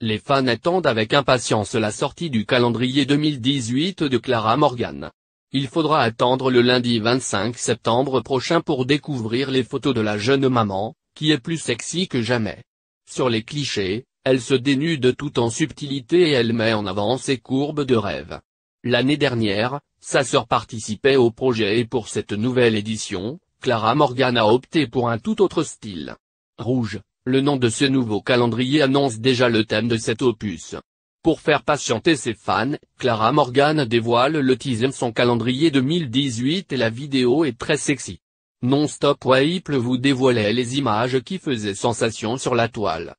Les fans attendent avec impatience la sortie du calendrier 2018 de Clara Morgan. Il faudra attendre le lundi 25 septembre prochain pour découvrir les photos de la jeune maman, qui est plus sexy que jamais. Sur les clichés, elle se dénude tout en subtilité et elle met en avant ses courbes de rêve. L'année dernière, sa sœur participait au projet et pour cette nouvelle édition, Clara Morgan a opté pour un tout autre style. Rouge, le nom de ce nouveau calendrier annonce déjà le thème de cet opus. Pour faire patienter ses fans, Clara Morgan dévoile le teaser de son calendrier 2018 et la vidéo est très sexy. Non-stop Waple vous dévoilait les images qui faisaient sensation sur la toile.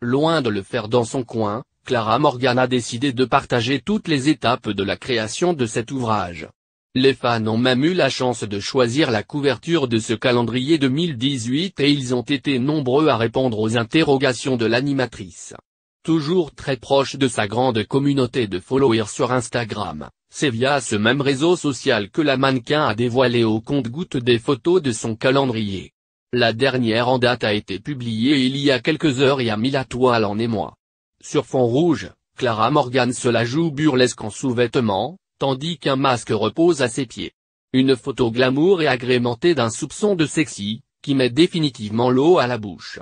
Loin de le faire dans son coin, Clara Morgan a décidé de partager toutes les étapes de la création de cet ouvrage. Les fans ont même eu la chance de choisir la couverture de ce calendrier 2018 et ils ont été nombreux à répondre aux interrogations de l'animatrice. Toujours très proche de sa grande communauté de followers sur Instagram, c'est via ce même réseau social que la mannequin a dévoilé au compte-goutte des photos de son calendrier. La dernière en date a été publiée il y a quelques heures et a mis la toile en émoi. Sur fond rouge, Clara Morgan se la joue burlesque en sous-vêtements, tandis qu'un masque repose à ses pieds. Une photo glamour est agrémentée d'un soupçon de sexy, qui met définitivement l'eau à la bouche.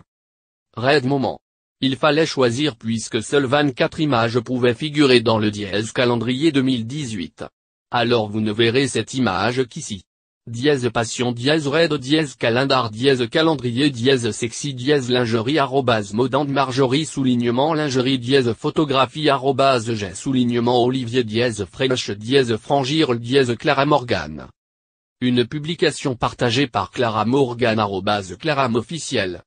Raid moment. Il fallait choisir puisque seules 24 images pouvaient figurer dans le dièse calendrier 2018. Alors vous ne verrez cette image qu'ici dièse passion dièse raid dièse calendar dièse calendrier dièse sexy dièse lingerie arrobase modande margerie soulignement lingerie dièse photographie arrobase j'ai soulignement olivier dièse fréche dièse frangire dièse clara morgan une publication partagée par Clara Morgan arrobase claram officielle.